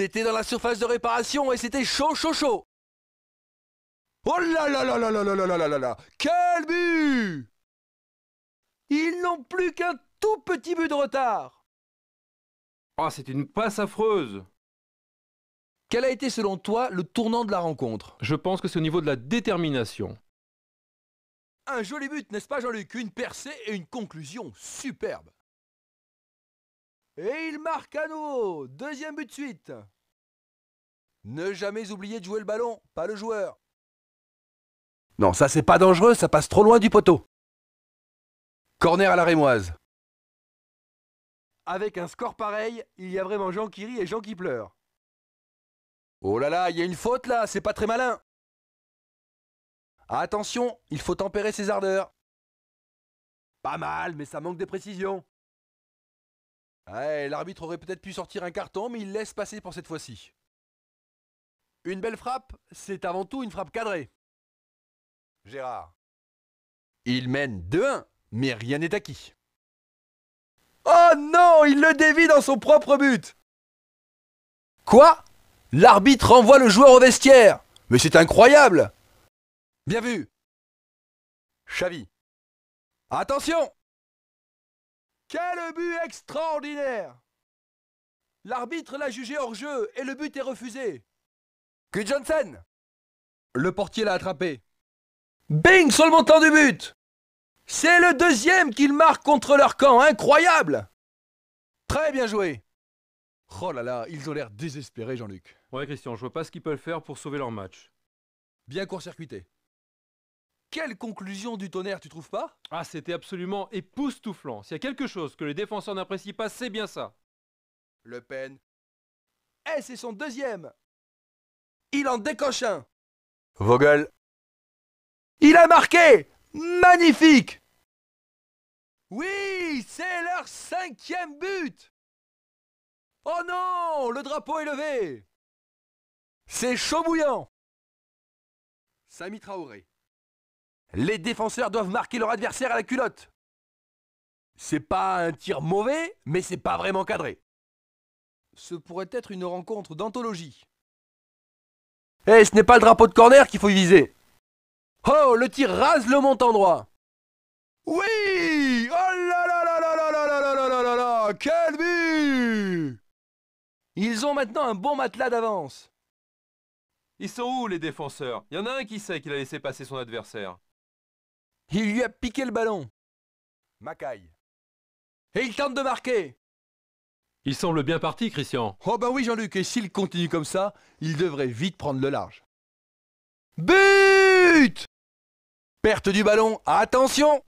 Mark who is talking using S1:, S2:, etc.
S1: était dans la surface de réparation et c'était chaud, chaud, chaud. Oh là là là là là là là là là là Quel but Ils n'ont plus qu'un tout petit but de retard. Ah, oh,
S2: c'est une passe affreuse. Quel a été selon toi le tournant de la rencontre Je pense que c'est au niveau de la détermination.
S1: Un joli but, n'est-ce pas Jean-Luc Une percée et une conclusion superbe. Et il marque à nouveau Deuxième but de suite Ne jamais oublier de jouer le ballon, pas le joueur Non, ça c'est pas dangereux, ça passe trop loin du poteau Corner à la rémoise Avec un score pareil, il y a vraiment Jean qui rit et Jean qui pleure Oh là là, il y a une faute là, c'est pas très malin Attention, il faut tempérer ses ardeurs. Pas mal, mais ça manque de précision. L'arbitre aurait peut-être pu sortir un carton, mais il laisse passer pour cette fois-ci. Une belle frappe, c'est avant tout une frappe cadrée. Gérard. Il mène 2-1, mais rien n'est acquis. Oh non, il le dévie dans son propre but. Quoi L'arbitre envoie le joueur au vestiaire. Mais c'est incroyable. Bien vu. Chavi. Attention quel but extraordinaire L'arbitre l'a jugé hors jeu et le but est refusé. Johnson Le portier l'a attrapé. Bing sur le montant du but C'est le deuxième qu'ils marquent contre leur camp, incroyable
S2: Très bien joué Oh là là, ils ont l'air désespérés, Jean-Luc. Ouais, Christian, je vois pas ce qu'ils peuvent faire pour sauver leur match. Bien court-circuité. Quelle conclusion du tonnerre, tu trouves pas Ah, c'était absolument époustouflant. S'il y a quelque chose que les défenseurs n'apprécient pas, c'est bien ça. Le Pen.
S1: Eh, c'est son deuxième Il en décoche un Vogel. Il a marqué Magnifique Oui, c'est leur cinquième but Oh non Le drapeau est levé C'est chaud bouillant Sami Traoré. Les défenseurs doivent marquer leur adversaire à la culotte. C'est pas un tir mauvais, mais c'est pas vraiment cadré. Ce pourrait être une rencontre d'anthologie. Eh, ce n'est pas le drapeau de corner qu'il faut viser. Oh, le tir rase le montant droit. Oui Oh là là là là là là là là là là là Quel but Ils ont maintenant un bon matelas d'avance.
S2: Ils sont où les défenseurs Il y en a un qui sait qu'il a laissé passer son adversaire.
S1: Il lui a piqué le ballon. Macaille. Et il tente de marquer. Il semble bien parti, Christian. Oh ben oui, Jean-Luc, et s'il continue comme ça, il devrait vite prendre le large. But Perte du ballon, attention